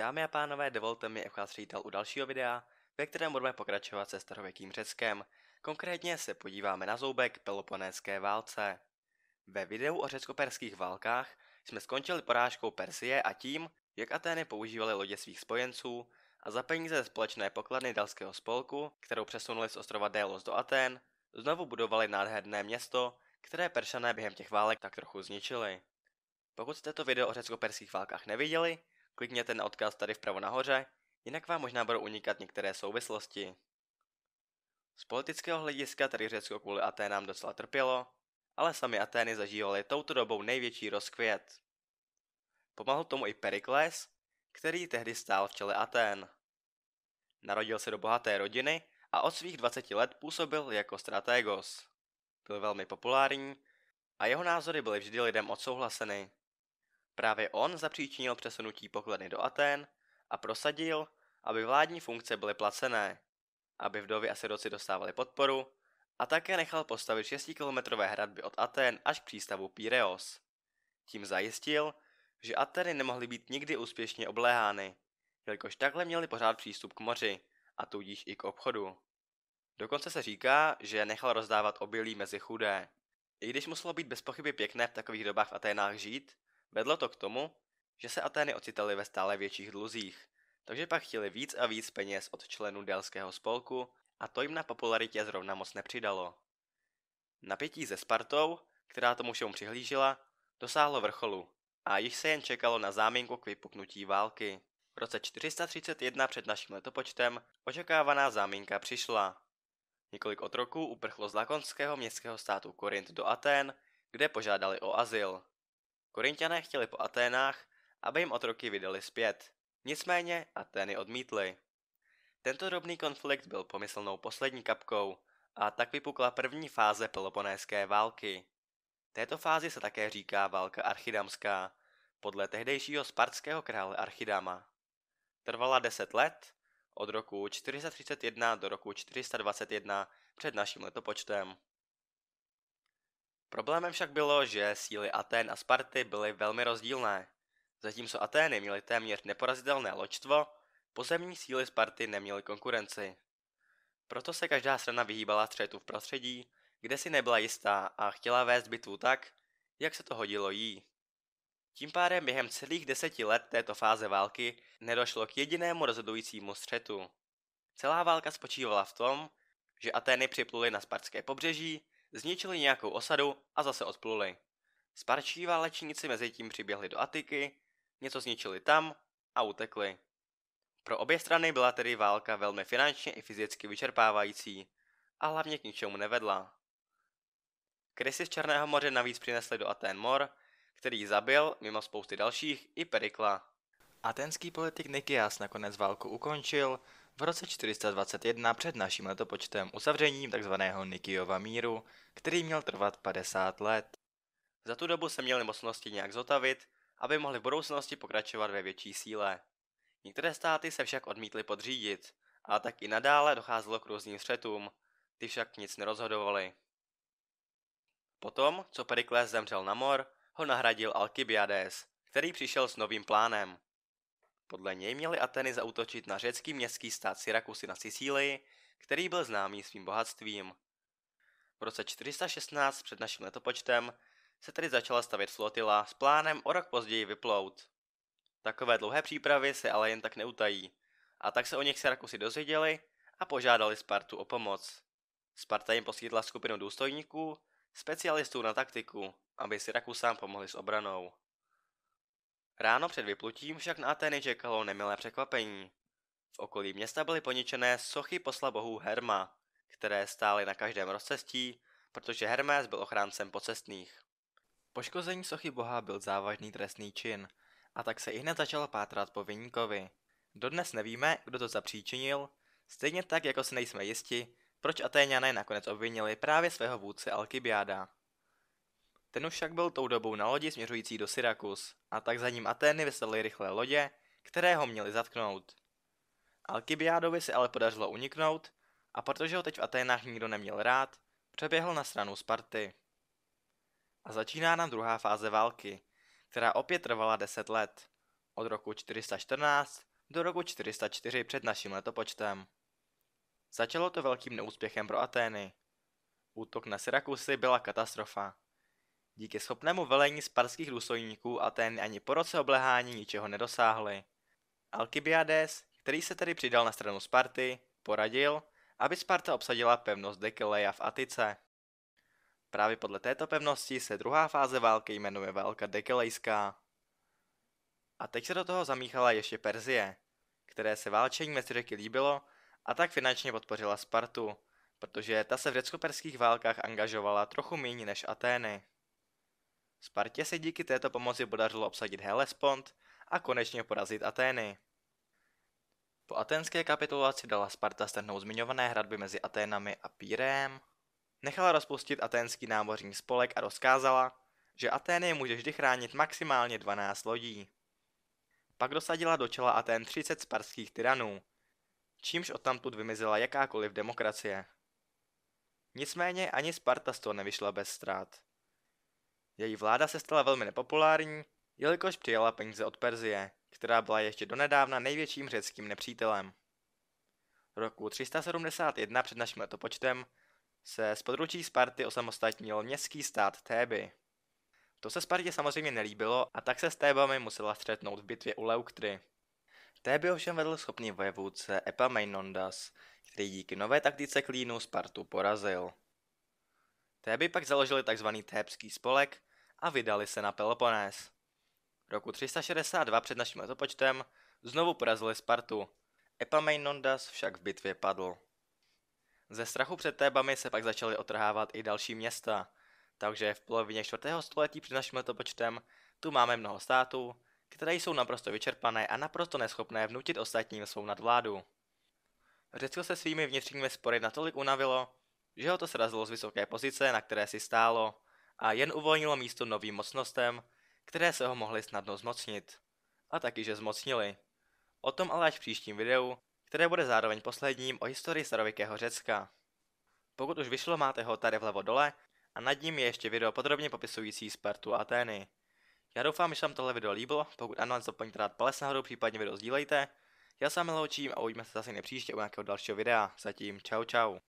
Dámy a pánové, dovolte mi, abych vás přivítal u dalšího videa, ve kterém budeme pokračovat se starověkým Řeckem. Konkrétně se podíváme na zoubek Peloponéské válce. Ve videu o řecko-perských válkách jsme skončili porážkou Persie a tím, jak Atény používaly lodě svých spojenců a za peníze společné pokladny dalského spolku, kterou přesunuli z ostrova Délos do Atén, znovu budovali nádherné město, které Peršané během těch válek tak trochu zničili. Pokud jste to video o řecko-perských válkách neviděli, klikněte na odkaz tady vpravo nahoře, jinak vám možná budou unikat některé souvislosti. Z politického hlediska tady Řecko kvůli Aténám docela trpělo, ale sami Atény zažívaly touto dobou největší rozkvět. Pomohl tomu i Perikles, který tehdy stál v čele Atén. Narodil se do bohaté rodiny a od svých 20 let působil jako strategos. Byl velmi populární a jeho názory byly vždy lidem odsouhlaseny. Právě on zapříčinil přesunutí pokladny do Aten a prosadil, aby vládní funkce byly placené, aby vdovy a siroci dostávali podporu a také nechal postavit 6-kilometrové hradby od Aten až k přístavu Píreos. Tím zajistil, že Ateny nemohly být nikdy úspěšně obléhány, jelikož takhle měli pořád přístup k moři a tudíž i k obchodu. Dokonce se říká, že nechal rozdávat obilí mezi chudé. I když muselo být bez pochyby pěkné v takových dobách v Aténách žít, Vedlo to k tomu, že se Atény ocitaly ve stále větších dluzích, takže pak chtěli víc a víc peněz od členů Delského spolku a to jim na popularitě zrovna moc nepřidalo. Napětí se Spartou, která tomu všemu přihlížela, dosáhlo vrcholu a již se jen čekalo na záminku k vypuknutí války. V roce 431 před naším letopočtem očekávaná záminka přišla. Několik otroků uprchlo z lakonského městského státu Korint do Aten, kde požádali o azyl. Korintiané chtěli po Aténách, aby jim otroky vydali zpět. Nicméně Atény odmítly. Tento drobný konflikt byl pomyslnou poslední kapkou a tak vypukla první fáze Peloponéské války. Této fázi se také říká válka archidamská, podle tehdejšího spartského krále Archidama. Trvala 10 let, od roku 431 do roku 421 před naším letopočtem. Problémem však bylo, že síly Aten a Sparty byly velmi rozdílné. Zatímco Atény měly téměř neporazitelné loďstvo, pozemní síly Sparty neměly konkurenci. Proto se každá strana vyhýbala střetu v prostředí, kde si nebyla jistá a chtěla vést bitvu tak, jak se to hodilo jí. Tím pádem během celých deseti let této fáze války nedošlo k jedinému rozhodujícímu střetu. Celá válka spočívala v tom, že Atény připluly na spartské pobřeží Zničili nějakou osadu a zase odpluli. Sparčí válečníci mezi tím přiběhli do Atiky, něco zničili tam a utekli. Pro obě strany byla tedy válka velmi finančně i fyzicky vyčerpávající a hlavně k ničemu nevedla. Krysy z Černého moře navíc přinesly do Aten mor, který zabil, mimo spousty dalších, i Perikla. Atenský politik Nikias nakonec válku ukončil v roce 421 před naším letopočtem uzavřením tzv. Nikijova míru, který měl trvat 50 let. Za tu dobu se měly mocnosti nějak zotavit, aby mohly v budoucnosti pokračovat ve větší síle. Některé státy se však odmítly podřídit, a tak i nadále docházelo k různým střetům, ty však nic nerozhodovaly. Potom, co Perikles zemřel na mor, ho nahradil Alkibiades, který přišel s novým plánem. Podle něj měly Ateny zautočit na řecký městský stát Syrakusy na Sicílii, který byl známý svým bohatstvím. V roce 416 před naším letopočtem se tedy začala stavět flotila s plánem o rok později vyplout. Takové dlouhé přípravy se ale jen tak neutají, a tak se o nich Syrakusy dozvěděli a požádali Spartu o pomoc. Sparta jim poskytla skupinu důstojníků, specialistů na taktiku, aby Syrakusám pomohli s obranou. Ráno před vyplutím však na Ateny čekalo nemilé překvapení. V okolí města byly poničené sochy posla bohů Herma, které stály na každém rozcestí, protože Hermes byl ochráncem pocestných. Poškození sochy boha byl závažný trestný čin, a tak se i hned začalo pátrat po viníkovi. Dodnes nevíme, kdo to zapříčinil, stejně tak jako si nejsme jisti, proč Atéňané nakonec obvinili právě svého vůdce Alkybiáda. Ten už však byl tou dobou na lodi směřující do Syrakus a tak za ním Atény vyslali rychlé lodě, které ho měly zatknout. Alkibiádovi se ale podařilo uniknout a protože ho teď v Aténách nikdo neměl rád, přeběhl na stranu Sparty. A začíná nám druhá fáze války, která opět trvala 10 let, od roku 414 do roku 404 před naším letopočtem. Začalo to velkým neúspěchem pro Atény. Útok na Syrakusy byla katastrofa. Díky schopnému velení sparských důstojníků Atény ani po roce oblehání ničeho nedosáhly. Alkibiades, který se tedy přidal na stranu Sparty, poradil, aby Sparta obsadila pevnost Dekeleja v Atice. Právě podle této pevnosti se druhá fáze války jmenuje válka Dekelejská. A teď se do toho zamíchala ještě Perzie, které se válčení mezi řeky líbilo a tak finančně podpořila Spartu, protože ta se v řecko-perských válkách angažovala trochu méně než Atény. Spartě se díky této pomoci podařilo obsadit Hellespont a konečně porazit Atény. Po aténské kapitulaci dala Sparta strhnout zmiňované hradby mezi Aténami a Pírem, nechala rozpustit aténský námořní spolek a rozkázala, že Atény může vždy chránit maximálně 12 lodí. Pak dosadila do čela Atén 30 sparských tyranů, čímž odtamtud vymizela jakákoliv demokracie. Nicméně ani Sparta z toho nevyšla bez ztrát. Její vláda se stala velmi nepopulární, jelikož přijala peníze od Perzie, která byla ještě donedávna největším řeckým nepřítelem. Roku 371 před naším letopočtem se z područí Sparty osamostatnil městský stát Téby. To se Spartě samozřejmě nelíbilo a tak se s Tébami musela střetnout v bitvě u Leuktry. Téby ovšem vedl schopný vojevůdce Epaminondas, který díky nové taktice klínu Spartu porazil. Téby pak založili tzv. Tébský spolek, a vydali se na Peloponés. Roku 362 před naším letopočtem znovu porazili Spartu. Epaminondas však v bitvě padl. Ze strachu před Tébami se pak začaly otrhávat i další města, takže v polovině 4. století před naším letopočtem tu máme mnoho států, které jsou naprosto vyčerpané a naprosto neschopné vnutit ostatním svou nadvládu. Řecko se svými vnitřními spory natolik unavilo, že ho to srazilo z vysoké pozice, na které si stálo, a jen uvolnilo místo novým mocnostem, které se ho mohly snadno zmocnit. A taky, že zmocnili. O tom ale až v příštím videu, které bude zároveň posledním o historii starověkého Řecka. Pokud už vyšlo, máte ho tady vlevo dole a nad ním je ještě video podrobně popisující Spartu a Atény. Já doufám, že vám tohle video líbilo, pokud ano, zapomeňte dát palec nahoru, případně video sdílejte. Já se vám loučím a uvidíme se zase nepříště u nějakého dalšího videa. Zatím čau čau.